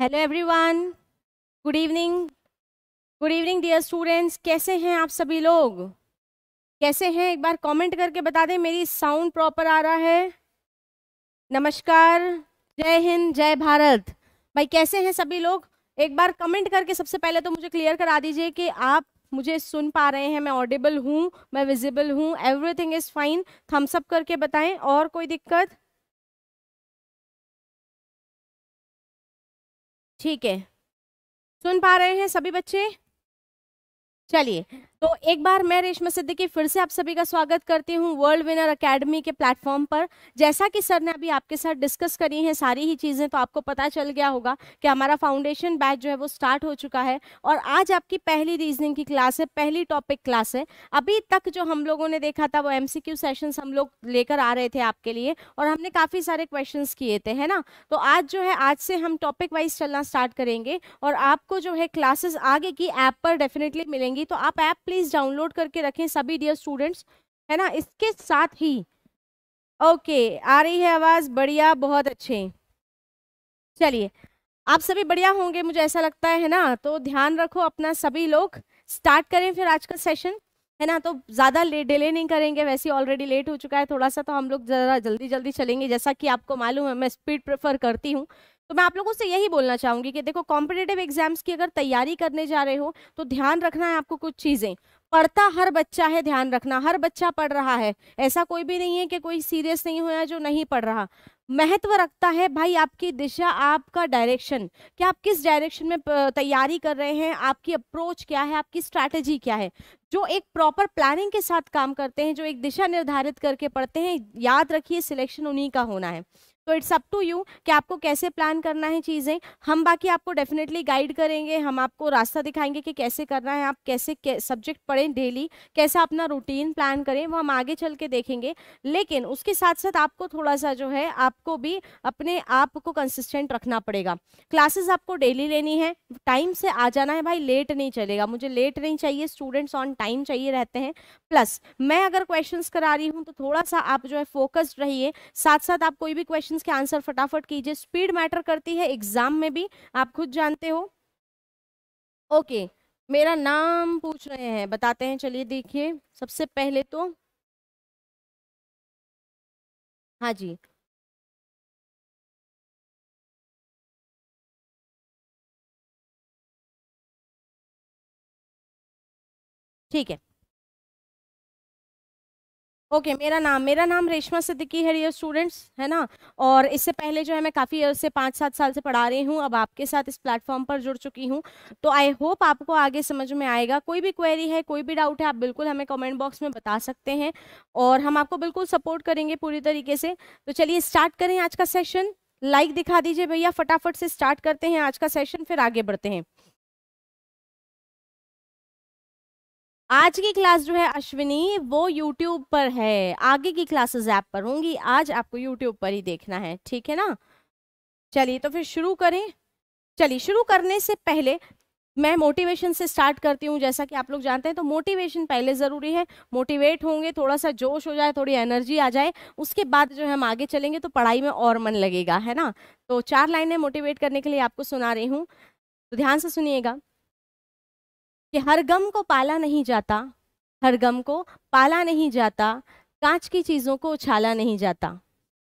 Hello everyone good evening good evening dear students कैसे हैं आप सभी लोग कैसे हैं एक बार कमेंट करके बता दें मेरी साउंड प्रॉपर आ रहा है नमस्कार जय हिंद जय भारत भाई कैसे हैं सभी लोग एक बार कमेंट करके सबसे पहले तो मुझे क्लियर करा दीजिए कि आप मुझे सुन पा रहे हैं मैं ऑडिबल हूँ मैं विजिबल हूँ एवरीथिंग इज़ फाइन थम्सअप करके बताएं और कोई दिक्कत ठीक है सुन पा रहे हैं सभी बच्चे चलिए तो एक बार मैं रेशमा सिद्दीकी फिर से आप सभी का स्वागत करती हूँ वर्ल्ड विनर एकेडमी के प्लेटफॉर्म पर जैसा कि सर ने अभी आपके साथ डिस्कस करी है सारी ही चीज़ें तो आपको पता चल गया होगा कि हमारा फाउंडेशन बैच जो है वो स्टार्ट हो चुका है और आज आपकी पहली रीजनिंग की क्लास है पहली टॉपिक क्लास है अभी तक जो हम लोगों ने देखा था वो एम सी हम लोग लेकर आ रहे थे आपके लिए और हमने काफ़ी सारे क्वेश्चन किए थे है ना तो आज जो है आज से हम टॉपिक वाइज चलना स्टार्ट करेंगे और आपको जो है क्लासेस आगे की ऐप पर डेफिनेटली मिलेंगी तो आप ऐप प्लीज़ डाउनलोड करके रखें सभी डियर स्टूडेंट्स है ना इसके साथ ही ओके आ रही है आवाज़ बढ़िया बहुत अच्छे चलिए आप सभी बढ़िया होंगे मुझे ऐसा लगता है ना तो ध्यान रखो अपना सभी लोग स्टार्ट करें फिर आज का सेशन है ना तो ज़्यादा लेट डिले नहीं करेंगे वैसे ऑलरेडी लेट हो चुका है थोड़ा सा तो हम लोग ज़रा जल्दी जल्दी चलेंगे जैसा कि आपको मालूम है मैं स्पीड प्रेफर करती हूँ तो मैं आप लोगों से यही बोलना चाहूंगी कि देखो कॉम्पिटेटिव एग्जाम्स की अगर तैयारी करने जा रहे हो तो ध्यान रखना है आपको कुछ चीज़ें पढ़ता हर बच्चा है ध्यान रखना हर बच्चा पढ़ रहा है ऐसा कोई भी नहीं है कि कोई सीरियस नहीं हुआ जो नहीं पढ़ रहा महत्व रखता है भाई आपकी दिशा आपका डायरेक्शन क्या आप किस डायरेक्शन में तैयारी कर रहे हैं आपकी अप्रोच क्या है आपकी स्ट्रैटेजी क्या है जो एक प्रॉपर प्लानिंग के साथ काम करते हैं जो एक दिशा निर्धारित करके पढ़ते हैं याद रखिए सिलेक्शन उन्हीं का होना है तो इट्स अप टू यू कि आपको कैसे प्लान करना है चीज़ें हम बाकी आपको डेफिनेटली गाइड करेंगे हम आपको रास्ता दिखाएंगे कि कैसे करना है आप कैसे सब्जेक्ट पढ़ें डेली कैसा अपना रूटीन प्लान करें वो हम आगे चल के देखेंगे लेकिन उसके साथ साथ आपको थोड़ा सा जो है आपको भी अपने आप को कंसिस्टेंट रखना पड़ेगा क्लासेस आपको डेली लेनी है टाइम से आ जाना है भाई लेट नहीं चलेगा मुझे लेट नहीं चाहिए स्टूडेंट्स ऑन टाइम चाहिए रहते हैं प्लस मैं अगर क्वेश्चन करा रही हूँ तो थोड़ा सा आप जो है फोकस्ड रहिए साथ साथ आप कोई भी क्वेश्चन क्वेश्चंस के आंसर फटाफट कीजिए स्पीड मैटर करती है एग्जाम में भी आप खुद जानते हो ओके मेरा नाम पूछ रहे हैं बताते हैं चलिए देखिए सबसे पहले तो हाँ जी ठीक है ओके okay, मेरा नाम मेरा नाम रेशमा सिद्दीकी है डियर स्टूडेंट्स है ना और इससे पहले जो है मैं काफ़ी ईयर से पाँच सात साल से पढ़ा रही हूँ अब आपके साथ इस प्लेटफॉर्म पर जुड़ चुकी हूँ तो आई होप आपको आगे समझ में आएगा कोई भी क्वेरी है कोई भी डाउट है आप बिल्कुल हमें कमेंट बॉक्स में बता सकते हैं और हम आपको बिल्कुल सपोर्ट करेंगे पूरी तरीके से तो चलिए स्टार्ट करें आज का सेशन लाइक दिखा दीजिए भैया फटाफट से स्टार्ट करते हैं आज का सेशन फिर आगे बढ़ते हैं आज की क्लास जो है अश्विनी वो यूट्यूब पर है आगे की क्लासेस ऐप पर होंगी आज आपको यूट्यूब पर ही देखना है ठीक है ना चलिए तो फिर शुरू करें चलिए शुरू करने से पहले मैं मोटिवेशन से स्टार्ट करती हूँ जैसा कि आप लोग जानते हैं तो मोटिवेशन पहले ज़रूरी है मोटिवेट होंगे थोड़ा सा जोश हो जाए थोड़ी एनर्जी आ जाए उसके बाद जो है हम आगे चलेंगे तो पढ़ाई में और मन लगेगा है ना तो चार लाइनें मोटिवेट करने के लिए आपको सुना रही हूँ तो ध्यान से सुनिएगा कि हर गम को पाला नहीं जाता हर गम को पाला नहीं जाता कांच की चीज़ों को उछाला नहीं जाता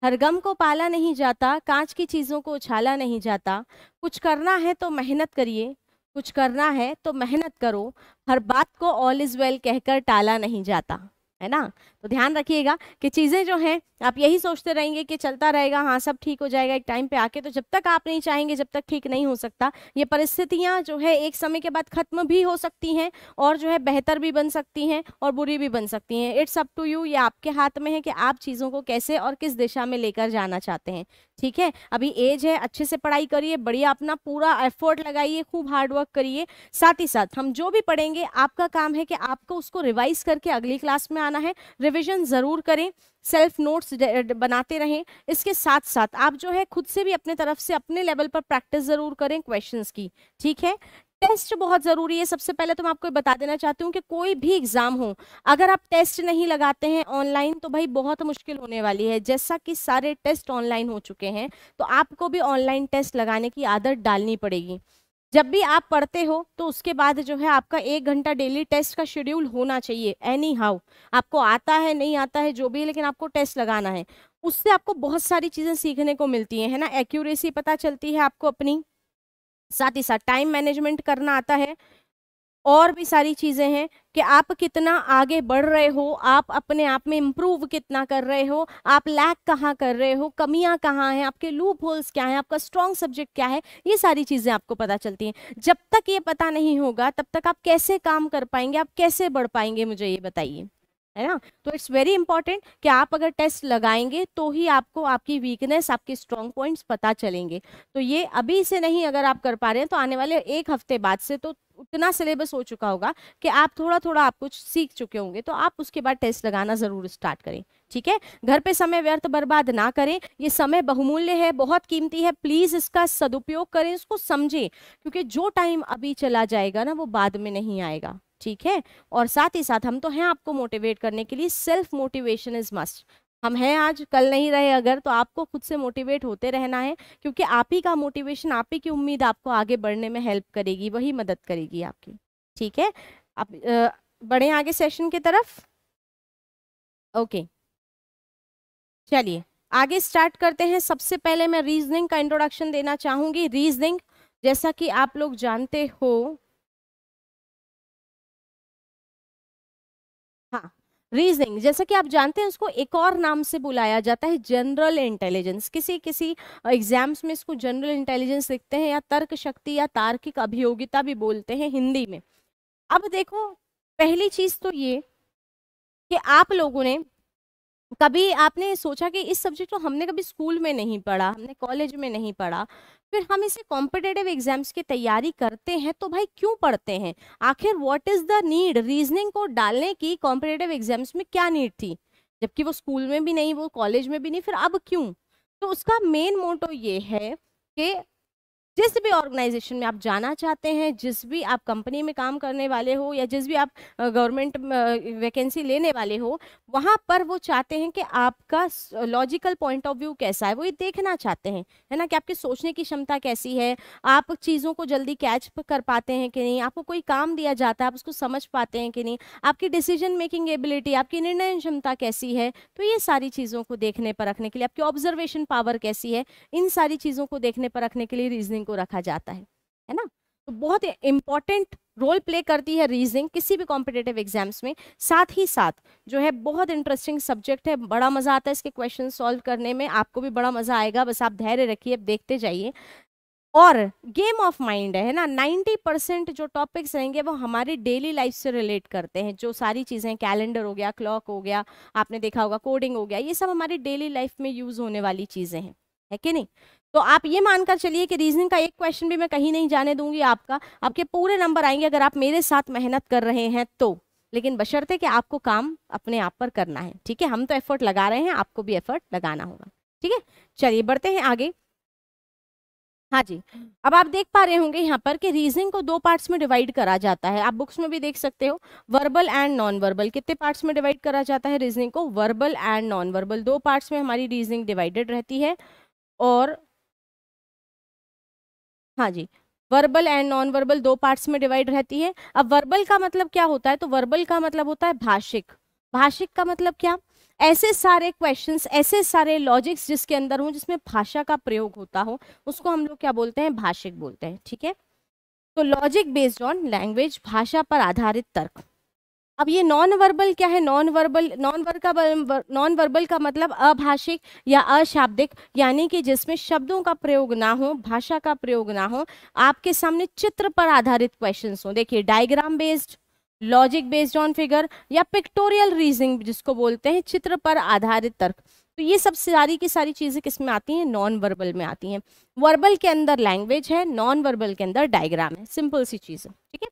हर गम को पाला नहीं जाता कांच की चीज़ों को उछाला नहीं जाता कुछ करना है तो मेहनत करिए कुछ करना है तो मेहनत करो हर बात को ऑल इज़ वेल कहकर टाला नहीं जाता है ना तो ध्यान रखिएगा कि चीज़ें जो हैं आप यही सोचते रहेंगे कि चलता रहेगा हाँ सब ठीक हो जाएगा एक टाइम पे आके तो जब तक आप नहीं चाहेंगे जब तक ठीक नहीं हो सकता ये परिस्थितियाँ जो है एक समय के बाद ख़त्म भी हो सकती हैं और जो है बेहतर भी बन सकती हैं और बुरी भी बन सकती हैं इट्स अप टू यू ये आपके हाथ में है कि आप चीज़ों को कैसे और किस दिशा में लेकर जाना चाहते हैं ठीक है अभी एज है अच्छे से पढ़ाई करिए बढ़िया अपना पूरा एफर्ट लगाइए खूब हार्डवर्क करिए साथ ही साथ हम जो भी पढ़ेंगे आपका काम है कि आपको उसको रिवाइज करके अगली क्लास में बनाना है रिविजन ज़रूर करें सेल्फ नोट्स बनाते रहें इसके साथ साथ आप जो है खुद से भी अपने तरफ से अपने लेवल पर प्रैक्टिस ज़रूर करें क्वेश्चंस की ठीक है टेस्ट बहुत ज़रूरी है सबसे पहले तो मैं आपको बता देना चाहती हूँ कि कोई भी एग्ज़ाम हो अगर आप टेस्ट नहीं लगाते हैं ऑनलाइन तो भाई बहुत मुश्किल होने वाली है जैसा कि सारे टेस्ट ऑनलाइन हो चुके हैं तो आपको भी ऑनलाइन टेस्ट लगाने की आदत डालनी पड़ेगी जब भी आप पढ़ते हो तो उसके बाद जो है आपका एक घंटा डेली टेस्ट का शेड्यूल होना चाहिए एनी हाउ आपको आता है नहीं आता है जो भी लेकिन आपको टेस्ट लगाना है उससे आपको बहुत सारी चीज़ें सीखने को मिलती हैं है ना एक्यूरेसी पता चलती है आपको अपनी साथ ही साथ टाइम मैनेजमेंट करना आता है और भी सारी चीज़ें हैं कि आप कितना आगे बढ़ रहे हो आप अपने आप में इम्प्रूव कितना कर रहे हो आप लैक कहाँ कर रहे हो कमियाँ कहाँ हैं आपके लूप होल्स क्या हैं आपका स्ट्रॉन्ग सब्जेक्ट क्या है ये सारी चीज़ें आपको पता चलती हैं जब तक ये पता नहीं होगा तब तक आप कैसे काम कर पाएंगे आप कैसे बढ़ पाएंगे मुझे ये बताइए है ना तो इट्स वेरी इंपॉर्टेंट कि आप अगर टेस्ट लगाएंगे तो ही आपको आपकी वीकनेस आपके स्ट्रॉन्ग पॉइंट्स पता चलेंगे तो ये अभी से नहीं अगर आप कर पा रहे हैं तो आने वाले एक हफ्ते बाद से तो उतना सिलेबस हो चुका होगा कि आप थोड़ा थोड़ा आप कुछ सीख चुके होंगे तो आप उसके बाद टेस्ट लगाना ज़रूर स्टार्ट करें ठीक है घर पे समय व्यर्थ बर्बाद ना करें ये समय बहुमूल्य है बहुत कीमती है प्लीज़ इसका सदुपयोग करें इसको समझें क्योंकि जो टाइम अभी चला जाएगा ना वो बाद में नहीं आएगा ठीक है और साथ ही साथ हम तो हैं आपको मोटिवेट करने के लिए सेल्फ मोटिवेशन इज मस्ट हम हैं आज कल नहीं रहे अगर तो आपको खुद से मोटिवेट होते रहना है क्योंकि आप ही का मोटिवेशन आप ही की उम्मीद आपको आगे बढ़ने में हेल्प करेगी वही मदद करेगी आपकी ठीक है आप बढ़े आगे सेशन की तरफ ओके चलिए आगे स्टार्ट करते हैं सबसे पहले मैं रीजनिंग का इंट्रोडक्शन देना चाहूँगी रीजनिंग जैसा कि आप लोग जानते हो रीजनिंग जैसा कि आप जानते हैं उसको एक और नाम से बुलाया जाता है जनरल इंटेलिजेंस किसी किसी एग्जाम्स में इसको जनरल इंटेलिजेंस लिखते हैं या तर्क शक्ति या तार्किक अभियोगिता भी बोलते हैं हिंदी में अब देखो पहली चीज तो ये कि आप लोगों ने कभी आपने सोचा कि इस सब्जेक्ट को हमने कभी स्कूल में नहीं पढ़ा हमने कॉलेज में नहीं पढ़ा फिर हम इसे कॉम्पिटेटिव एग्जाम्स की तैयारी करते हैं तो भाई क्यों पढ़ते हैं आखिर what is the need reasoning को डालने की कॉम्पिटेटिव एग्जाम्स में क्या नीड थी जबकि वो स्कूल में भी नहीं वो कॉलेज में भी नहीं फिर अब क्यों तो उसका मेन मोटो ये है कि जिस भी ऑर्गेनाइजेशन में आप जाना चाहते हैं जिस भी आप कंपनी में काम करने वाले हो या जिस भी आप गवर्नमेंट वैकेंसी लेने वाले हो वहाँ पर वो चाहते हैं कि आपका लॉजिकल पॉइंट ऑफ व्यू कैसा है वो ये देखना चाहते हैं है ना कि आपकी सोचने की क्षमता कैसी है आप चीज़ों को जल्दी कैच कर पाते हैं कि नहीं आपको कोई काम दिया जाता है आप उसको समझ पाते हैं कि नहीं आपकी डिसीजन मेकिंग एबिलिटी आपकी निर्णय क्षमता कैसी है तो ये सारी चीज़ों को देखने पर रखने के लिए आपकी ऑब्जर्वेशन पावर कैसी है इन सारी चीज़ों को देखने पर रखने के लिए रीजनिंग को रखा जाता है है ना तो बहुत इंपॉर्टेंट रोल प्ले करती है रीजनिंग किसी भी कॉम्पिटेटिव एग्जाम्स में साथ ही साथ जो है बहुत इंटरेस्टिंग सब्जेक्ट है बड़ा मज़ा आता है इसके क्वेश्चन सॉल्व करने में आपको भी बड़ा मज़ा आएगा बस आप धैर्य रखिए अब देखते जाइए और गेम ऑफ माइंड है ना 90 परसेंट जो टॉपिक्स रहेंगे वो हमारी डेली लाइफ से रिलेट करते हैं जो सारी चीज़ें कैलेंडर हो गया क्लॉक हो गया आपने देखा होगा कोडिंग हो गया ये सब हमारी डेली लाइफ में यूज़ होने वाली चीज़ें हैं है कि नहीं तो आप ये मानकर चलिए कि रीजनिंग का एक क्वेश्चन भी मैं कहीं नहीं जाने दूंगी आपका आपके पूरे नंबर आएंगे अगर आप मेरे साथ मेहनत कर रहे हैं तो लेकिन बशर्ते कि आपको काम अपने आप पर करना है ठीक है हम तो एफर्ट लगा रहे हैं आपको भी एफर्ट लगाना होगा ठीक है चलिए बढ़ते हैं आगे हाँ जी अब आप देख पा रहे होंगे यहाँ पर कि रीजनिंग को दो पार्ट्स में डिवाइड करा जाता है आप बुक्स में भी देख सकते हो वर्बल एंड नॉन वर्बल कितने पार्ट्स में डिवाइड करा जाता है रीजनिंग को वर्बल एंड नॉन वर्बल दो पार्ट्स में हमारी रीजनिंग डिवाइडेड रहती है और हाँ जी वर्बल एंड नॉन वर्बल दो पार्ट्स में डिवाइड रहती है अब वर्बल का मतलब क्या होता है तो वर्बल का मतलब होता है भाषिक भाषिक का मतलब क्या ऐसे सारे क्वेश्चंस ऐसे सारे लॉजिक्स जिसके अंदर हों जिसमें भाषा का प्रयोग होता हो उसको हम लोग क्या बोलते हैं भाषिक बोलते हैं ठीक है तो लॉजिक बेस्ड ऑन लैंग्वेज भाषा पर आधारित तर्क अब ये नॉन वर्बल क्या है नॉन वर्बल नॉन वर्ग का नॉन वर्बल का मतलब अभाषिक या अशाब्दिक यानी कि जिसमें शब्दों का प्रयोग ना हो भाषा का प्रयोग ना हो आपके सामने चित्र पर आधारित क्वेश्चन हो देखिए diagram based logic based on figure या पिक्टोरियल रीजनिंग जिसको बोलते हैं चित्र पर आधारित तर्क तो ये सब सारी की सारी चीज़ें किस में आती हैं नॉन वर्बल में आती हैं वर्बल के अंदर लैंग्वेज है नॉन वर्बल के अंदर डायग्राम है सिंपल सी चीज़ है ठीक है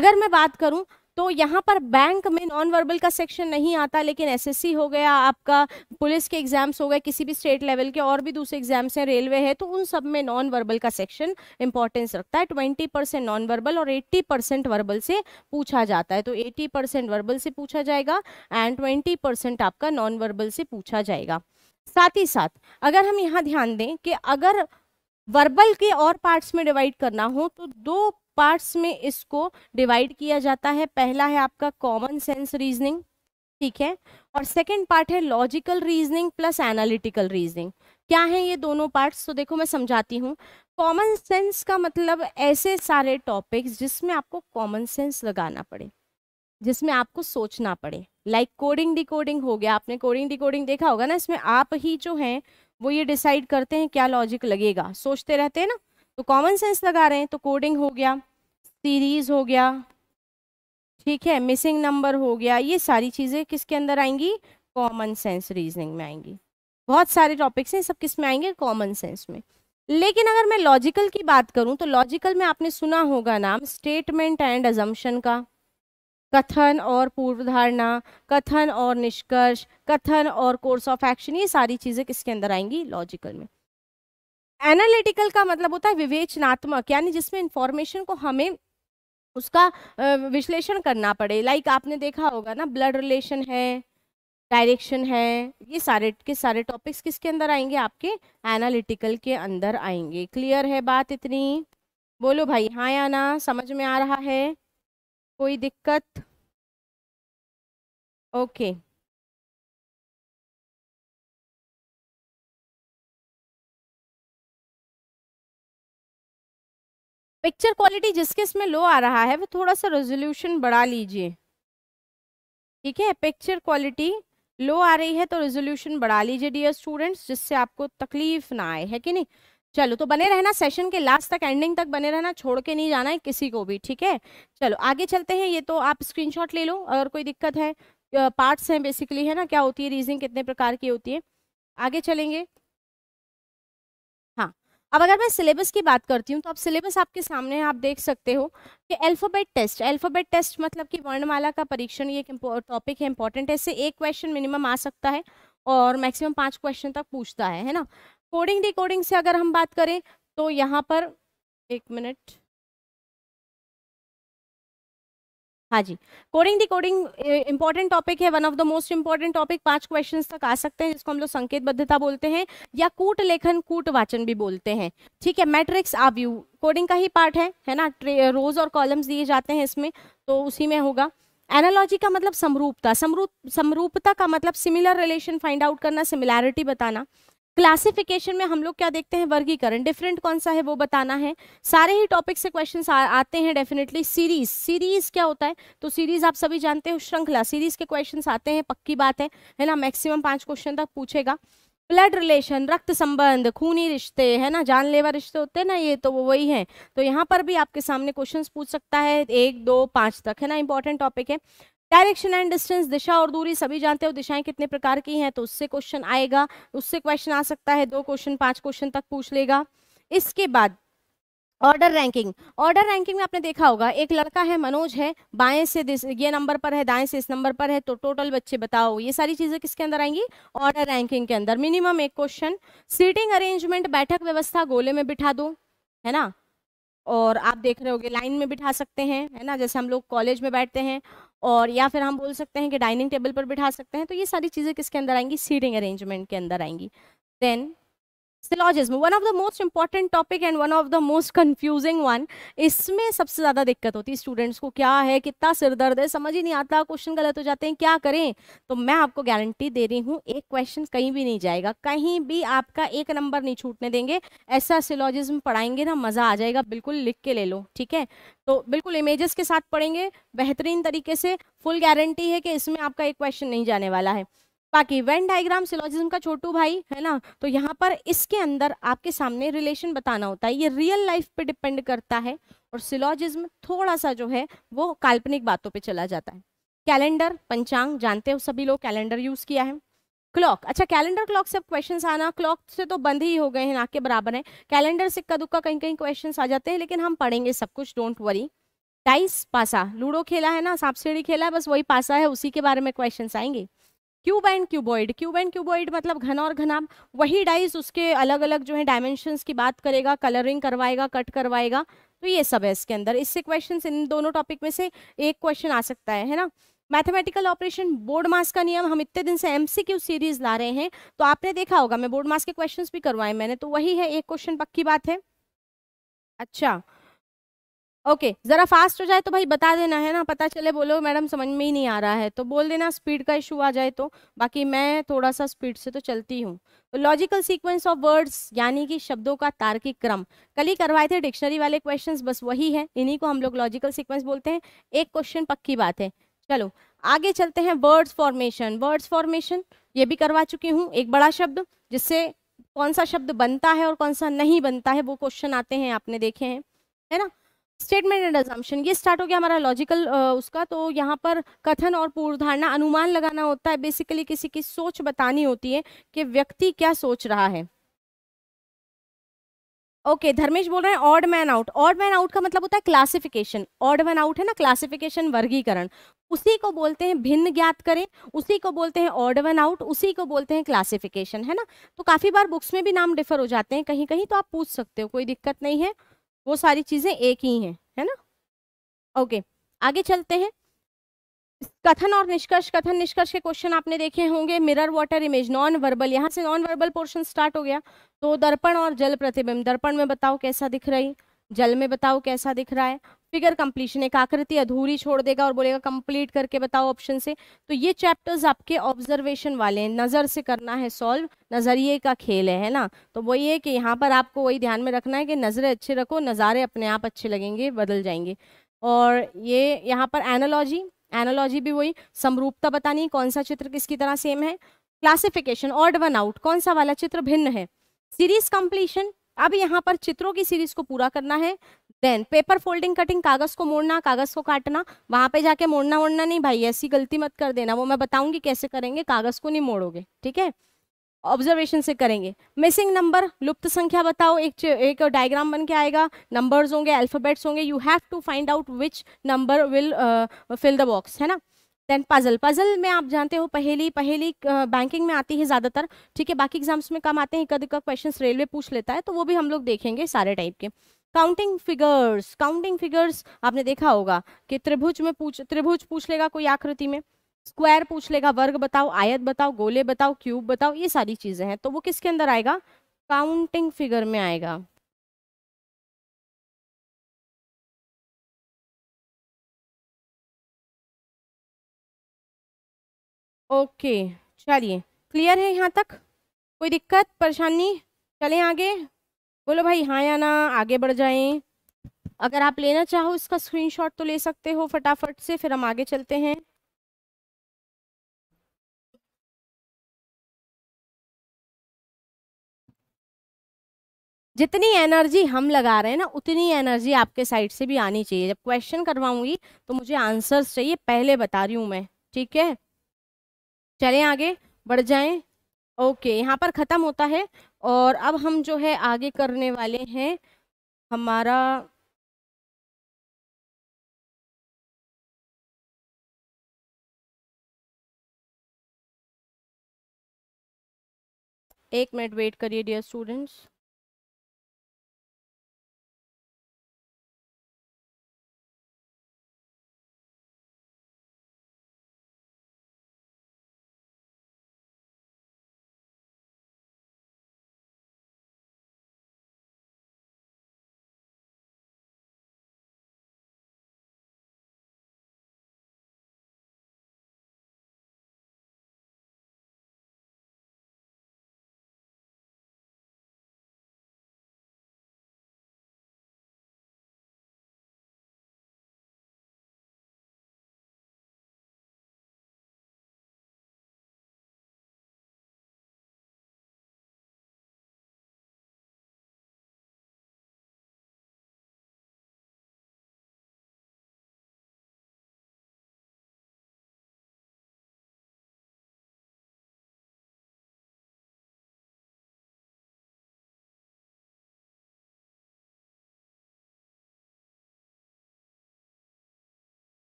अगर मैं बात करूं तो यहाँ पर बैंक में नॉन वर्बल का सेक्शन नहीं आता लेकिन एसएससी हो गया आपका पुलिस के एग्जाम्स हो गए किसी भी स्टेट लेवल के और भी दूसरे एग्जाम्स हैं रेलवे है तो उन सब में नॉन वर्बल का सेक्शन इंपॉर्टेंस रखता है ट्वेंटी परसेंट नॉन वर्बल और एट्टी परसेंट वर्बल से पूछा जाता है तो एट्टी परसेंट वर्बल से पूछा जाएगा एंड ट्वेंटी परसेंट आपका नॉन वर्बल से पूछा जाएगा साथ ही साथ अगर हम यहाँ ध्यान दें कि अगर वर्बल के और पार्ट्स में डिवाइड करना हो तो दो पार्ट्स में इसको डिवाइड किया जाता है पहला है आपका कॉमन सेंस रीजनिंग ठीक है और सेकेंड पार्ट है logical reasoning plus analytical reasoning क्या है ये दोनों पार्ट्स तो देखो मैं समझाती हूँ कॉमन सेंस का मतलब ऐसे सारे टॉपिक्स जिसमें आपको कॉमन सेंस लगाना पड़े जिसमें आपको सोचना पड़े लाइक कोडिंग डिकोडिंग हो गया आपने कोडिंग डिकोडिंग देखा होगा ना इसमें आप ही जो हैं वो ये डिसाइड करते हैं क्या लॉजिक लगेगा सोचते रहते हैं ना तो कॉमन सेंस लगा रहे हैं तो कोडिंग हो गया सीरीज हो गया ठीक है मिसिंग नंबर हो गया ये सारी चीज़ें किसके अंदर आएंगी कॉमन सेंस रीजनिंग में आएंगी बहुत सारे टॉपिक्स हैं सब किस में आएंगे कॉमन सेंस में लेकिन अगर मैं लॉजिकल की बात करूं तो लॉजिकल में आपने सुना होगा नाम स्टेटमेंट एंड अजम्पन का कथन और पूर्वधारणा कथन और निष्कर्ष कथन और कोर्स ऑफ एक्शन ये सारी चीज़ें किसके अंदर आएंगी लॉजिकल में एनालिटिकल का मतलब होता है विवेचनात्मक यानी जिसमें इंफॉर्मेशन को हमें उसका विश्लेषण करना पड़े लाइक आपने देखा होगा ना ब्लड रिलेशन है डायरेक्शन है ये सारे के सारे टॉपिक्स किसके अंदर आएंगे आपके एनालिटिकल के अंदर आएंगे क्लियर है बात इतनी बोलो भाई हाँ या ना समझ में आ रहा है कोई दिक्कत ओके okay. पिक्चर क्वालिटी जिसके इसमें लो आ रहा है वो थोड़ा सा रेजोल्यूशन बढ़ा लीजिए ठीक है पिक्चर क्वालिटी लो आ रही है तो रेजोल्यूशन बढ़ा लीजिए डियर स्टूडेंट्स जिससे आपको तकलीफ ना आए है कि नहीं चलो तो बने रहना सेशन के लास्ट तक एंडिंग तक बने रहना छोड़ के नहीं जाना है किसी को भी ठीक है चलो आगे चलते हैं ये तो आप स्क्रीनशॉट ले लो अगर कोई दिक्कत है पार्ट्स हैं बेसिकली है ना क्या होती है रीजनिंग कितने प्रकार की होती है आगे चलेंगे अब अगर मैं सिलेबस की बात करती हूँ तो अब सिलेबस आपके सामने आप देख सकते हो कि अल्फ़ाबेट टेस्ट अल्फ़ाबेट टेस्ट मतलब कि वर्णमाला का परीक्षण ये टॉपिक है इंपॉर्टेंट है इससे एक क्वेश्चन मिनिमम आ सकता है और मैक्सिमम पाँच क्वेश्चन तक पूछता है है ना कोडिंग डी से अगर हम बात करें तो यहाँ पर एक मिनट हाँ जी coding decoding important topic है one of the most important topic पांच क्वेश्चंस तक आ सकते हैं जिसको हम लोग संकेतबद्धता बोलते हैं या कूट लेखन कूट वाचन भी बोलते हैं ठीक है मैट्रिक्स व्यू कोडिंग का ही पार्ट है है ना रोज और कॉलम्स दिए जाते हैं इसमें तो उसी में होगा एनालॉजी का मतलब समरूपता समरूप समरूपता का मतलब सिमिलर रिलेशन फाइंड आउट करना सिमिलैरिटी बताना क्लासिफिकेशन में हम लोग क्या देखते हैं वर्गीकरण डिफरेंट कौन सा है वो बताना है सारे ही टॉपिक से क्वेश्चंस आते हैं डेफिनेटली सीरीज सीरीज क्या होता है तो सीरीज आप सभी जानते हो श्रृंखला सीरीज के क्वेश्चन आते हैं पक्की बात है है ना मैक्सिमम पांच क्वेश्चन तक पूछेगा ब्लड रिलेशन रक्त संबंध खूनी रिश्ते है ना जानलेवा रिश्ते होते हैं ना ये तो वो वही है तो यहाँ पर भी आपके सामने क्वेश्चंस पूछ सकता है एक दो पाँच तक है ना इंपॉर्टेंट टॉपिक है डायरेक्शन एंड डिस्टेंस दिशा और दूरी सभी जानते हो दिशाएं कितने प्रकार की हैं तो उससे क्वेश्चन आएगा उससे क्वेश्चन आ सकता है दो क्वेश्चन पांच क्वेश्चन तक पूछ लेगा इसके बाद ऑर्डर रैंकिंग ऑर्डर रैंकिंग में आपने देखा होगा एक लड़का है मनोज है बाएं से ये नंबर पर है दाएं से इस नंबर पर है तो टोटल बच्चे बताओ ये सारी चीजें किसके अंदर आएंगी ऑर्डर रैंकिंग के अंदर मिनिमम एक क्वेश्चन सीटिंग अरेंजमेंट बैठक व्यवस्था गोले में बिठा दो है ना और आप देख रहे होगे लाइन में बिठा सकते हैं है ना जैसे हम लोग कॉलेज में बैठते हैं और या फिर हम बोल सकते हैं कि डाइनिंग टेबल पर बिठा सकते हैं तो ये सारी चीज़ें किसके अंदर आएंगी सीटिंग अरेंजमेंट के अंदर आएंगी then syllogism one of the most important topic and one of the most confusing one इसमें सबसे ज़्यादा दिक्कत होती है स्टूडेंट्स को क्या है कितना सिरदर्द है समझ ही नहीं आता क्वेश्चन गलत हो जाते हैं क्या करें तो मैं आपको गारंटी दे रही हूँ एक क्वेश्चन कहीं भी नहीं जाएगा कहीं भी आपका एक नंबर नहीं छूटने देंगे ऐसा सिलोजिज्म पढ़ाएंगे ना मज़ा आ जाएगा बिल्कुल लिख के ले लो ठीक है तो बिल्कुल इमेजेस के साथ पढ़ेंगे बेहतरीन तरीके से फुल गारंटी है कि इसमें आपका एक क्वेश्चन नहीं जाने वाला है बाकी वेन डायग्राम सिलोजिज्म का छोटू भाई है ना तो यहाँ पर इसके अंदर आपके सामने रिलेशन बताना होता है ये रियल लाइफ पे डिपेंड करता है और सिलोजिज्म थोड़ा सा जो है वो काल्पनिक बातों पे चला जाता है कैलेंडर पंचांग जानते हो सभी लोग कैलेंडर यूज़ किया है क्लॉक अच्छा कैलेंडर क्लॉक से अब क्वेश्चन आना क्लॉक से तो बंद ही हो गए हैं ना के बराबर है कैलेंडर सिक्का दुक्का कहीं कहीं क्वेश्चन आ जाते हैं लेकिन हम पढ़ेंगे सब कुछ डोंट वरी डाइस पासा लूडो खेला है ना सांप सीढ़ी खेला है बस वही पासा है उसी के बारे में क्वेश्चन आएंगे cube and cuboid cube and cuboid मतलब घन और घनाभ वही डाइस उसके अलग अलग जो है डायमेंशंस की बात करेगा कलरिंग करवाएगा कट करवाएगा तो ये सब है इसके अंदर इससे क्वेश्चन इन दोनों टॉपिक में से एक क्वेश्चन आ सकता है है ना मैथमेटिकल ऑपरेशन बोर्ड मास का नियम हम इतने दिन से एमसीक्यू सीरीज ला रहे हैं तो आपने देखा होगा मैं बोर्ड मास के क्वेश्चंस भी करवाए मैंने तो वही है एक क्वेश्चन पक्की बात है अच्छा ओके ज़रा फास्ट हो जाए तो भाई बता देना है ना पता चले बोलो मैडम समझ में ही नहीं आ रहा है तो बोल देना स्पीड का इशू आ जाए तो बाकी मैं थोड़ा सा स्पीड से तो चलती हूँ तो लॉजिकल सीक्वेंस ऑफ वर्ड्स यानी कि शब्दों का तार्किक क्रम कल ही करवाए थे डिक्शनरी वाले क्वेश्चंस बस वही है इन्हीं को हम लोग लॉजिकल सीक्वेंस बोलते हैं एक क्वेश्चन पक्की बात है चलो आगे चलते हैं वर्ड्स फॉर्मेशन वर्ड्स फॉर्मेशन ये भी करवा चुकी हूँ एक बड़ा शब्द जिससे कौन सा शब्द बनता है और कौन सा नहीं बनता है वो क्वेश्चन आते हैं आपने देखे हैं है ना स्टेटमेंट एंड एजम्पन ये स्टार्ट हो गया हमारा लॉजिकल उसका तो यहाँ पर कथन और पूर्वधारणा अनुमान लगाना होता है बेसिकली किसी की सोच बतानी होती है कि व्यक्ति क्या सोच रहा है ओके okay, धर्मेश बोल रहे हैं odd man out odd man out का मतलब होता है क्लासिफिकेशन ऑड मैन आउट है ना क्लासिफिकेशन वर्गीकरण उसी को बोलते हैं भिन्न ज्ञात करें उसी को बोलते हैं ऑड वन आउट उसी को बोलते हैं क्लासिफिकेशन है ना तो काफ़ी बार बुक्स में भी नाम डिफर हो जाते हैं कहीं कहीं तो आप पूछ सकते हो कोई दिक्कत नहीं है वो सारी चीज़ें एक ही हैं है ना ओके आगे चलते हैं कथन और निष्कर्ष कथन निष्कर्ष के क्वेश्चन आपने देखे होंगे mirror water image non verbal यहाँ से नॉन वर्बल पोर्शन स्टार्ट हो गया तो दर्पण और जल प्रतिबिंब दर्पण में बताओ कैसा दिख रही जल में बताओ कैसा दिख रहा है फिगर कंप्लीशन एक आकृति अधूरी छोड़ देगा और बोलेगा कंप्लीट करके बताओ ऑप्शन से तो ये चैप्टर्स आपके ऑब्जर्वेशन वाले हैं नज़र से करना है सॉल्व नज़रिए का खेल है ना तो वही है कि यहाँ पर आपको वही ध्यान में रखना है कि नज़रें अच्छे रखो नज़ारे अपने आप अच्छे लगेंगे बदल जाएंगे और ये यहाँ पर एनोलॉजी एनोलॉजी भी वही समरूपता बतानी कौन सा चित्र किसकी तरह सेम है क्लासिफिकेशन ऑर्ड वन आउट कौन सा वाला चित्र भिन्न है सीरीज कंप्लीशन अब यहाँ पर चित्रों की सीरीज को पूरा करना है देन पेपर फोल्डिंग कटिंग कागज को मोड़ना कागज को काटना वहां पे जाके मोड़ना ओढ़ना नहीं भाई ऐसी गलती मत कर देना वो मैं बताऊंगी कैसे करेंगे कागज को नहीं मोड़ोगे ठीक है ऑब्जर्वेशन से करेंगे मिसिंग नंबर लुप्त संख्या बताओ एक एक डायग्राम बन के आएगा नंबर्स होंगे अल्फाबेट्स होंगे you have to find out which number will fill the box है ना देन पजल पजल में आप जानते हो पहेली पहेली बैंकिंग में आती है ज़्यादातर ठीक है बाकी एग्जाम्स में कम आते हैं कद का क्वेश्चन रेलवे पूछ लेता है तो वो भी हम लोग देखेंगे सारे टाइप के काउंटिंग फिगर्स काउंटिंग फिगर्स आपने देखा होगा कि त्रिभुज में पूछ त्रिभुज पूछ लेगा कोई आकृति में स्क्वायर पूछ लेगा वर्ग बताओ आयत बताओ गोले बताओ क्यूब बताओ ये सारी चीज़ें हैं तो वो किसके अंदर आएगा काउंटिंग फिगर में आएगा ओके चलिए क्लियर है यहाँ तक कोई दिक्कत परेशानी चलें आगे बोलो भाई हाँ या ना आगे बढ़ जाएं अगर आप लेना चाहो इसका स्क्रीनशॉट तो ले सकते हो फटाफट से फिर हम आगे चलते हैं जितनी एनर्जी हम लगा रहे हैं ना उतनी एनर्जी आपके साइड से भी आनी चाहिए जब क्वेश्चन करवाऊंगी तो मुझे आंसर्स चाहिए पहले बता रही हूँ मैं ठीक है चलें आगे बढ़ जाएं ओके यहाँ पर ख़त्म होता है और अब हम जो है आगे करने वाले हैं हमारा एक मिनट वेट करिए dear students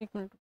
equal to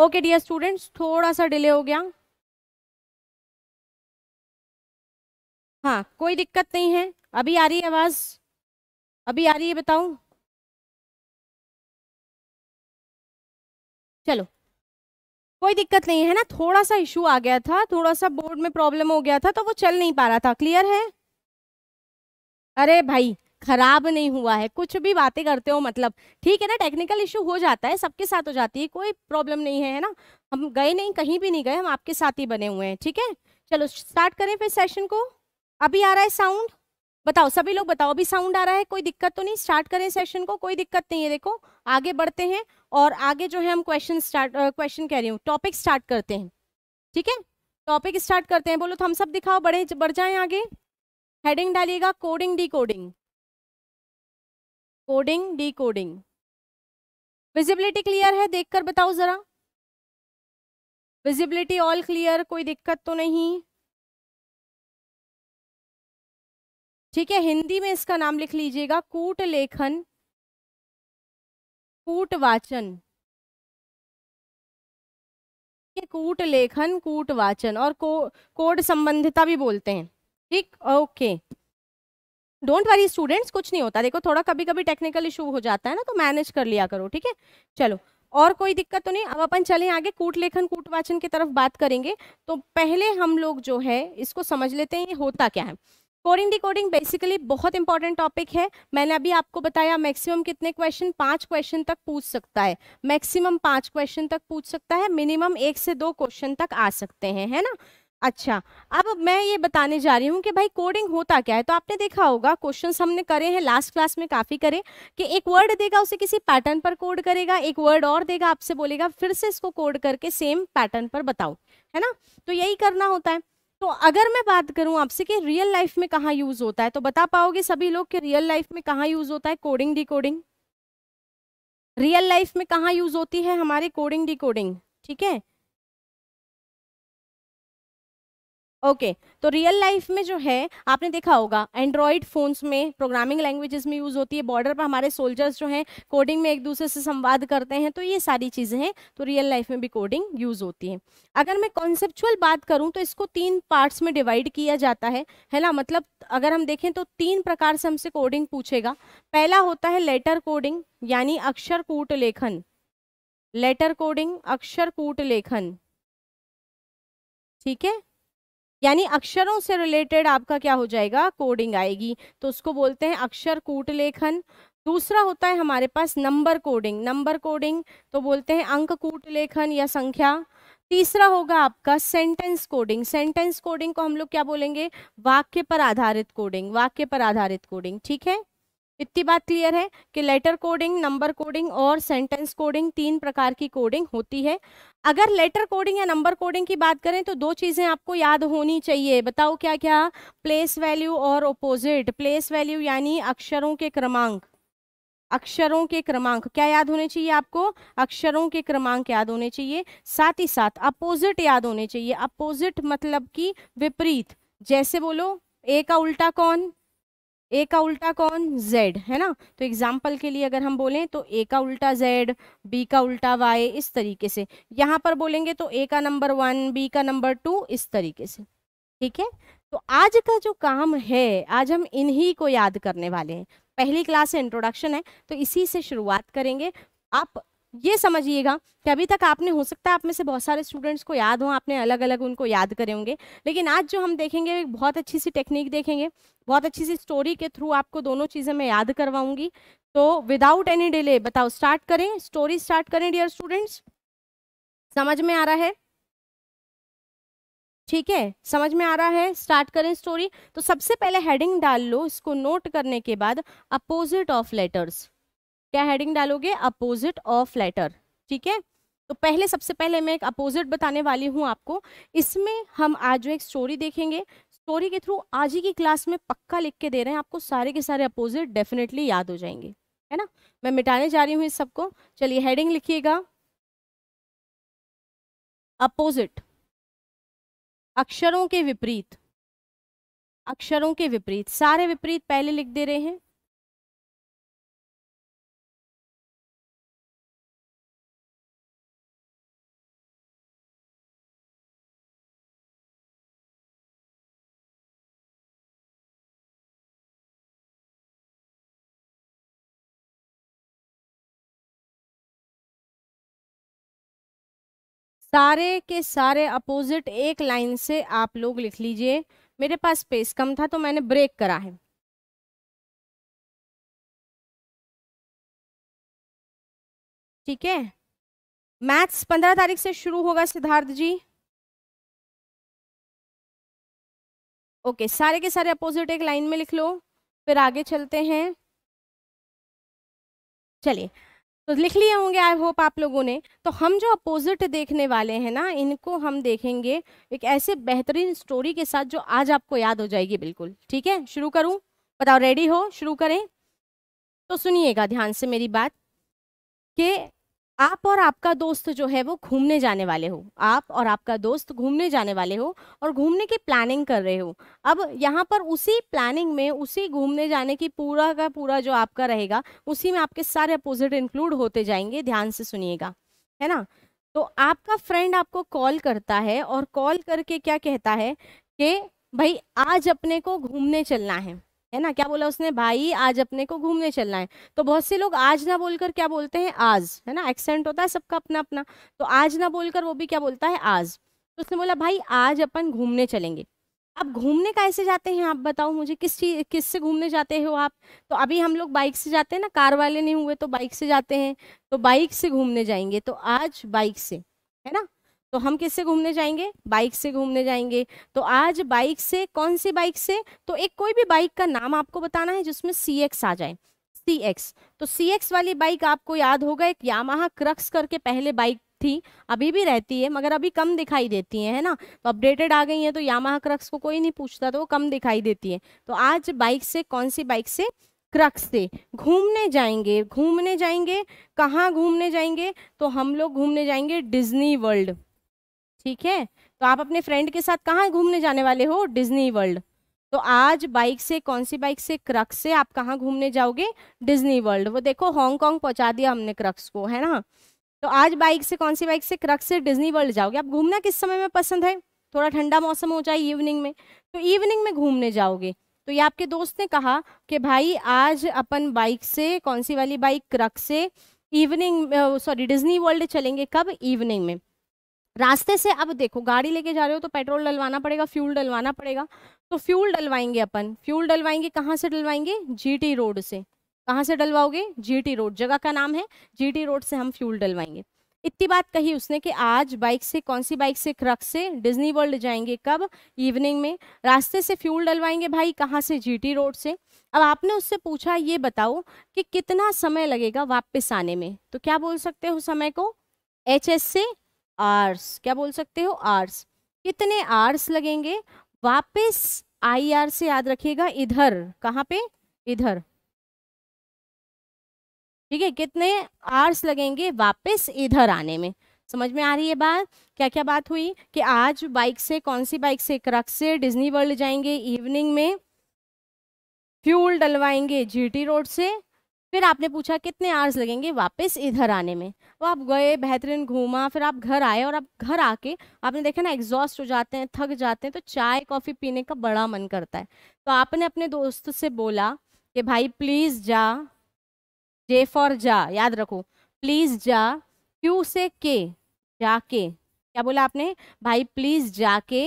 okay dear students थोड़ा सा डिले हो गया हाँ कोई दिक्कत नहीं है अभी आ रही है आवाज़ अभी आ रही है बताऊं चलो कोई दिक्कत नहीं है ना थोड़ा सा इशू आ गया था थोड़ा सा बोर्ड में प्रॉब्लम हो गया था तो वो चल नहीं पा रहा था क्लियर है अरे भाई खराब नहीं हुआ है कुछ भी बातें करते हो मतलब ठीक है ना टेक्निकल इशू हो जाता है सबके साथ हो जाती है कोई प्रॉब्लम नहीं है है ना हम गए नहीं कहीं भी नहीं गए हम आपके साथ ही बने हुए हैं ठीक है चलो स्टार्ट करें फिर सेशन को अभी आ रहा है साउंड बताओ सभी लोग बताओ अभी साउंड आ रहा है कोई दिक्कत तो नहीं स्टार्ट करें सेशन को कोई दिक्कत नहीं है देखो आगे बढ़ते हैं और आगे जो है हम क्वेश्चन स्टार्ट क्वेश्चन कह रही हूँ टॉपिक स्टार्ट करते हैं ठीक है टॉपिक स्टार्ट करते हैं बोलो तो हम सब दिखाओ बढ़े बढ़ जाएं आगे हेडिंग डालिएगा coding decoding coding decoding visibility clear है देखकर बताओ जरा विजिबिलिटी ऑल क्लियर कोई दिक्कत तो नहीं ठीक है हिंदी में इसका नाम लिख लीजिएगा कूट लेखन कूट वाचन कूट लेखन कूट वाचन और को, कोड संबंधिता भी बोलते हैं ठीक ओके डोंट वरी स्टूडेंट्स कुछ नहीं होता देखो थोड़ा कभी कभी टेक्निकल इशू हो जाता है ना तो मैनेज कर लिया करो ठीक है चलो और कोई दिक्कत तो नहीं अब अपन चले आगे कूट लेखन कूट वाचन की तरफ बात करेंगे तो पहले हम लोग जो है इसको समझ लेते हैं ये होता क्या है कोडिंग डिकोडिंग बेसिकली बहुत इंपॉर्टेंट टॉपिक है मैंने अभी आपको बताया मैक्सिमम कितने क्वेश्चन पांच क्वेश्चन तक पूछ सकता है मैक्सिमम पांच क्वेश्चन तक पूछ सकता है मिनिमम एक से दो क्वेश्चन तक आ सकते हैं है ना अच्छा अब मैं ये बताने जा रही हूँ कि भाई कोडिंग होता क्या है तो आपने देखा होगा क्वेश्चंस हमने करे हैं लास्ट क्लास में काफ़ी करे कि एक वर्ड देगा उसे किसी पैटर्न पर कोड करेगा एक वर्ड और देगा आपसे बोलेगा फिर से इसको कोड करके सेम पैटर्न पर बताओ है ना तो यही करना होता है तो अगर मैं बात करूँ आपसे कि रियल लाइफ में कहाँ यूज होता है तो बता पाओगे सभी लोग कि रियल लाइफ में कहाँ यूज होता है कोडिंग कोडिंग रियल लाइफ में कहाँ यूज होती है हमारे कोडिंग कोडिंग ठीक है ओके okay, तो रियल लाइफ में जो है आपने देखा होगा एंड्रॉयड फ़ोन्स में प्रोग्रामिंग लैंग्वेजेस में यूज़ होती है बॉर्डर पर हमारे सोल्जर्स जो हैं कोडिंग में एक दूसरे से संवाद करते हैं तो ये सारी चीज़ें हैं तो रियल लाइफ में भी कोडिंग यूज़ होती है अगर मैं कॉन्सेप्चुअल बात करूँ तो इसको तीन पार्ट्स में डिवाइड किया जाता है है ना मतलब अगर हम देखें तो तीन प्रकार से हमसे कोडिंग पूछेगा पहला होता है लेटर कोडिंग यानी अक्षर कूट लेखन लेटर कोडिंग अक्षर कूट लेखन ठीक है यानी अक्षरों से रिलेटेड आपका क्या हो जाएगा कोडिंग आएगी तो उसको बोलते हैं अक्षर कूट लेखन दूसरा होता है हमारे पास नंबर कोडिंग नंबर कोडिंग तो बोलते हैं अंक कूट लेखन या संख्या तीसरा होगा आपका सेंटेंस कोडिंग सेंटेंस कोडिंग को हम लोग क्या बोलेंगे वाक्य पर आधारित कोडिंग वाक्य पर आधारित कोडिंग ठीक है इतनी बात क्लियर है कि लेटर कोडिंग नंबर कोडिंग और सेंटेंस कोडिंग तीन प्रकार की कोडिंग होती है अगर लेटर कोडिंग या नंबर कोडिंग की बात करें तो दो चीज़ें आपको याद होनी चाहिए बताओ क्या क्या प्लेस वैल्यू और ओपोजिट प्लेस वैल्यू यानी अक्षरों के क्रमांक अक्षरों के क्रमांक क्या याद होने चाहिए आपको अक्षरों के क्रमांक याद होने चाहिए साथ ही साथ अपोजिट याद होने चाहिए अपोजिट मतलब कि विपरीत जैसे बोलो ए का उल्टा कौन ए का उल्टा कौन जेड है ना तो एग्जाम्पल के लिए अगर हम बोलें तो ए का उल्टा जेड बी का उल्टा वाई इस तरीके से यहाँ पर बोलेंगे तो ए का नंबर वन बी का नंबर टू इस तरीके से ठीक है तो आज का जो काम है आज हम इन्हीं को याद करने वाले हैं पहली क्लास से इंट्रोडक्शन है तो इसी से शुरुआत करेंगे आप ये समझिएगा कि अभी तक आपने हो सकता है आप में से बहुत सारे स्टूडेंट्स को याद हों आपने अलग अलग उनको याद करे होंगे लेकिन आज जो हम देखेंगे बहुत अच्छी सी टेक्निक देखेंगे बहुत अच्छी सी स्टोरी के थ्रू आपको दोनों चीज़ें मैं याद करवाऊंगी तो विदाउट एनी डिले बताओ स्टार्ट करें स्टोरी स्टार्ट करें डियर स्टूडेंट्स समझ में आ रहा है ठीक है समझ में आ रहा है स्टार्ट करें स्टोरी तो सबसे पहले हेडिंग डाल लो इसको नोट करने के बाद अपोजिट ऑफ लेटर्स क्या हेडिंग डालोगे अपोजिट ऑफ लेटर ठीक है तो पहले सबसे पहले मैं एक अपोजिट बताने वाली हूँ आपको इसमें हम आज एक स्टोरी देखेंगे स्टोरी के थ्रू आज ही की क्लास में पक्का लिख के दे रहे हैं आपको सारे के सारे अपोजिट डेफिनेटली याद हो जाएंगे है ना मैं मिटाने जा रही हूँ इस सबको चलिए हेडिंग लिखिएगा अपोजिट अक्षरों के विपरीत अक्षरों के विपरीत सारे विपरीत पहले लिख दे रहे हैं सारे के सारे अपोजिट एक लाइन से आप लोग लिख लीजिए मेरे पास स्पेस कम था तो मैंने ब्रेक करा है ठीक है मैथ्स पंद्रह तारीख से शुरू होगा सिद्धार्थ जी ओके सारे के सारे अपोजिट एक लाइन में लिख लो फिर आगे चलते हैं चलिए तो लिख लिए होंगे आई होप आप लोगों ने तो हम जो अपोजिट देखने वाले हैं ना इनको हम देखेंगे एक ऐसे बेहतरीन स्टोरी के साथ जो आज आपको याद हो जाएगी बिल्कुल ठीक है शुरू करूँ बताओ रेडी हो शुरू करें तो सुनिएगा ध्यान से मेरी बात कि आप और आपका दोस्त जो है वो घूमने जाने वाले हो आप और आपका दोस्त घूमने जाने वाले हो और घूमने की प्लानिंग कर रहे हो अब यहाँ पर उसी प्लानिंग में उसी घूमने जाने की पूरा का पूरा जो आपका रहेगा उसी में आपके सारे अपोजिट इंक्लूड होते जाएंगे ध्यान से सुनिएगा है ना तो आपका फ्रेंड आपको कॉल करता है और कॉल करके क्या कहता है कि भाई आज अपने को घूमने चलना है है ना क्या बोला उसने भाई आज अपने को घूमने चलना है तो बहुत से लोग आज ना बोलकर क्या बोलते हैं आज है ना एक्सेंट होता है सबका अपना अपना तो आज ना बोलकर वो भी क्या बोलता है आज तो उसने बोला भाई आज अपन घूमने चलेंगे अब घूमने कैसे जाते हैं आप बताओ मुझे किस चीज किस से घूमने जाते हो आप तो अभी हम लोग बाइक से जाते हैं ना कार वाले नहीं हुए तो बाइक से जाते हैं तो बाइक से घूमने जाएंगे तो आज बाइक से है ना तो हम किससे घूमने जाएंगे बाइक से घूमने जाएंगे तो आज बाइक से कौन सी बाइक से तो एक कोई भी बाइक का नाम आपको बताना है जिसमें सी एक्स आ जाए सी एक्स तो सी एक्स वाली बाइक आपको याद होगा एक यामा क्रक्स करके पहले बाइक थी अभी भी रहती है मगर अभी कम दिखाई देती है है ना तो अपडेटेड आ गई है तो यामा क्रक्स को कोई नहीं पूछता तो वो कम दिखाई देती है तो आज बाइक से कौन सी बाइक से क्रक्स से घूमने जाएंगे घूमने जाएंगे कहाँ घूमने जाएंगे तो हम लोग घूमने जाएंगे डिज्नी वर्ल्ड ठीक है तो आप अपने फ्रेंड के साथ कहाँ घूमने जाने वाले हो डिज्नी वर्ल्ड तो आज बाइक से कौन सी बाइक से क्रक्स से आप कहाँ घूमने जाओगे डिज्नी वर्ल्ड वो देखो हांगकॉन्ग पहुँचा दिया हमने क्रक्स को है ना तो आज बाइक से कौन सी बाइक से क्रक्स से डिज्नी वर्ल्ड जाओगे आप घूमना किस समय में पसंद है थोड़ा ठंडा मौसम हो जाए इवनिंग में तो इवनिंग में घूमने जाओगे तो ये आपके दोस्त ने कहा कि भाई आज अपन बाइक से कौन सी वाली बाइक क्रक से इवनिंग सॉरी डिज्नी वर्ल्ड चलेंगे कब इवनिंग में रास्ते से अब देखो गाड़ी लेके जा रहे हो तो पेट्रोल डलवाना पड़ेगा फ्यूल डलवाना पड़ेगा तो फ्यूल डलवाएंगे अपन फ्यूल डलवाएंगे कहाँ से डलवाएंगे जीटी रोड से कहाँ से डलवाओगे जीटी रोड जगह का नाम है जीटी रोड से हम फ्यूल डलवाएंगे इतनी बात कही उसने कि आज बाइक से कौन सी बाइक से क्रक से डिज्नी वर्ल्ड जाएंगे कब इवनिंग में रास्ते से फ्यूल डलवाएंगे भाई कहाँ से जीटी रोड से अब आपने उससे पूछा ये बताओ कि कितना समय लगेगा वापस आने में तो क्या बोल सकते हो समय को एच एस से आर्स क्या बोल सकते हो आर्स कितने आर्स लगेंगे वापस आई आर से याद रखिएगा इधर कहाँ पे इधर ठीक है कितने आर्स लगेंगे वापस इधर आने में समझ में आ रही है बात क्या क्या बात हुई कि आज बाइक से कौन सी बाइक से क्रक्स से डिज्नी वर्ल्ड जाएंगे इवनिंग में फ्यूल डलवाएंगे जीटी रोड से फिर आपने पूछा कितने आवर्स लगेंगे वापस इधर आने में वो तो आप गए बेहतरीन घूमा फिर आप घर आए और आप घर आके आपने देखा ना एग्जॉस्ट हो जाते हैं थक जाते हैं तो चाय कॉफ़ी पीने का बड़ा मन करता है तो आपने अपने दोस्त से बोला कि भाई प्लीज़ जा जे फॉर जा याद रखो प्लीज़ जा क्यू से के जाके क्या बोला आपने भाई प्लीज़ जाके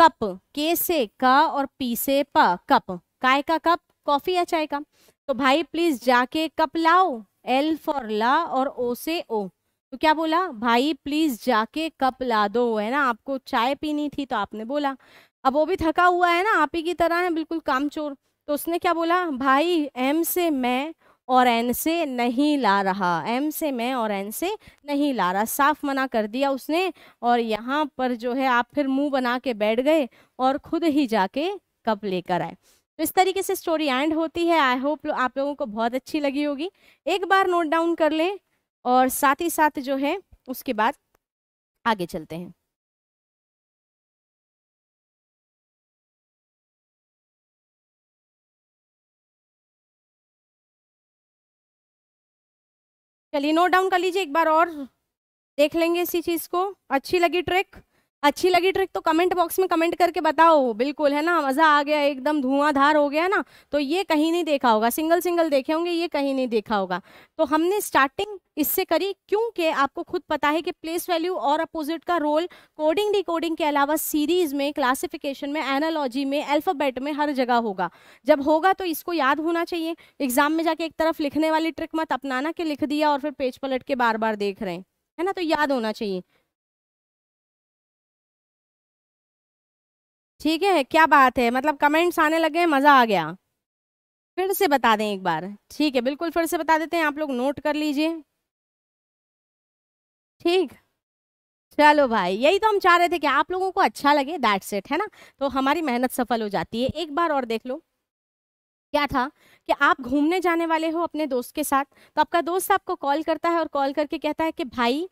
कप के से का और पी से प कप काय का कप कॉफ़ी या चाय का तो भाई प्लीज जाके कप लाओ एल फॉर ला और ओ से ओ तो क्या बोला भाई प्लीज जाके कप ला दो है ना आपको चाय पीनी थी तो आपने बोला अब वो भी थका हुआ है ना आप ही की तरह है बिल्कुल चोर तो उसने क्या बोला भाई एम से मैं और एन से नहीं ला रहा एम से मैं और एन से नहीं ला रहा साफ मना कर दिया उसने और यहाँ पर जो है आप फिर मुंह बना के बैठ गए और खुद ही जाके कप लेकर आए तो इस तरीके से स्टोरी एंड होती है आई होप आप लोगों को बहुत अच्छी लगी होगी एक बार नोट डाउन कर लें और साथ ही साथ जो है उसके बाद आगे चलते हैं चलिए नोट डाउन कर लीजिए एक बार और देख लेंगे इसी चीज़ को अच्छी लगी ट्रिक अच्छी लगी ट्रिक तो कमेंट बॉक्स में कमेंट करके बताओ बिल्कुल है ना मज़ा आ गया एकदम धुआंधार हो गया ना तो ये कहीं नहीं देखा होगा सिंगल सिंगल देखे होंगे ये कहीं नहीं देखा होगा तो हमने स्टार्टिंग इससे करी क्योंकि आपको खुद पता है कि प्लेस वैल्यू और अपोजिट का रोल कोडिंग डिकोडिंग के अलावा सीरीज में क्लासिफिकेशन में एनालॉजी में अल्फ़ाबेट में हर जगह होगा जब होगा तो इसको याद होना चाहिए एग्जाम में जाके एक तरफ लिखने वाली ट्रिक मत अपनाना कि लिख दिया और फिर पेज पलट के बार बार देख रहे हैं है ना तो याद होना चाहिए ठीक है क्या बात है मतलब कमेंट्स आने लगे मज़ा आ गया फिर से बता दें एक बार ठीक है बिल्कुल फिर से बता देते हैं आप लोग नोट कर लीजिए ठीक चलो भाई यही तो हम चाह रहे थे कि आप लोगों को अच्छा लगे दैट सेट है ना तो हमारी मेहनत सफल हो जाती है एक बार और देख लो क्या था कि आप घूमने जाने वाले हो अपने दोस्त के साथ तो आपका दोस्त आपको कॉल करता है और कॉल करके कहता है कि भाई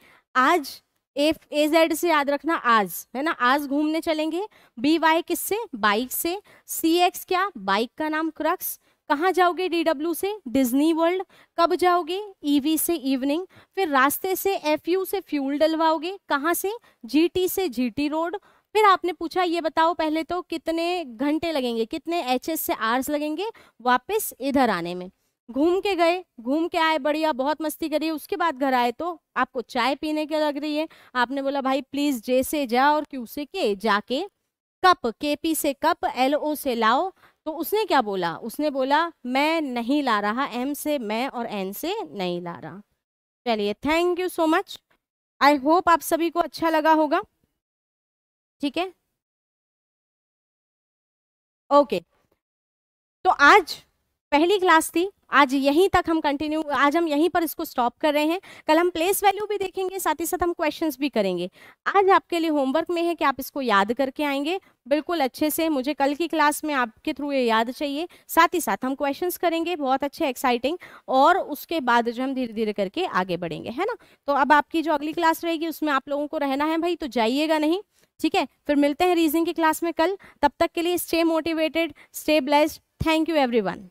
आज एफ ए जेड से याद रखना आज है ना आज घूमने चलेंगे बी वाई किससे बाइक से सी एक्स क्या बाइक का नाम क्रक्स कहाँ जाओगे डी डब्ल्यू से डिज्नी वर्ल्ड कब जाओगे ईवी e से इवनिंग फिर रास्ते से एफ यू से फ्यूल डलवाओगे कहाँ से जीटी से जीटी रोड फिर आपने पूछा ये बताओ पहले तो कितने घंटे लगेंगे कितने एच एस से आर्स लगेंगे वापस इधर आने में घूम के गए घूम के आए बढ़िया बहुत मस्ती करी उसके बाद घर आए तो आपको चाय पीने के लग रही है आपने बोला भाई प्लीज जे से जा और क्यू से के जाके कप के पी से कप एल ओ से लाओ तो उसने क्या बोला उसने बोला मैं नहीं ला रहा एम से मैं और एन से नहीं ला रहा चलिए thank you so much I hope आप सभी को अच्छा लगा होगा ठीक है ओके तो आज पहली क्लास थी आज यहीं तक हम कंटिन्यू आज हम यहीं पर इसको स्टॉप कर रहे हैं कल हम प्लेस वैल्यू भी देखेंगे साथ ही साथ हम क्वेश्चन भी करेंगे आज आपके लिए होमवर्क में है कि आप इसको याद करके आएंगे बिल्कुल अच्छे से मुझे कल की क्लास में आपके थ्रू ये याद चाहिए साथ ही साथ हम क्वेश्चन करेंगे बहुत अच्छे एक्साइटिंग और उसके बाद जो हम धीरे धीरे करके आगे बढ़ेंगे है ना तो अब आपकी जो अगली क्लास रहेगी उसमें आप लोगों को रहना है भाई तो जाइएगा नहीं ठीक है फिर मिलते हैं रीजनिंग की क्लास में कल तब तक के लिए stay motivated stay blessed thank you everyone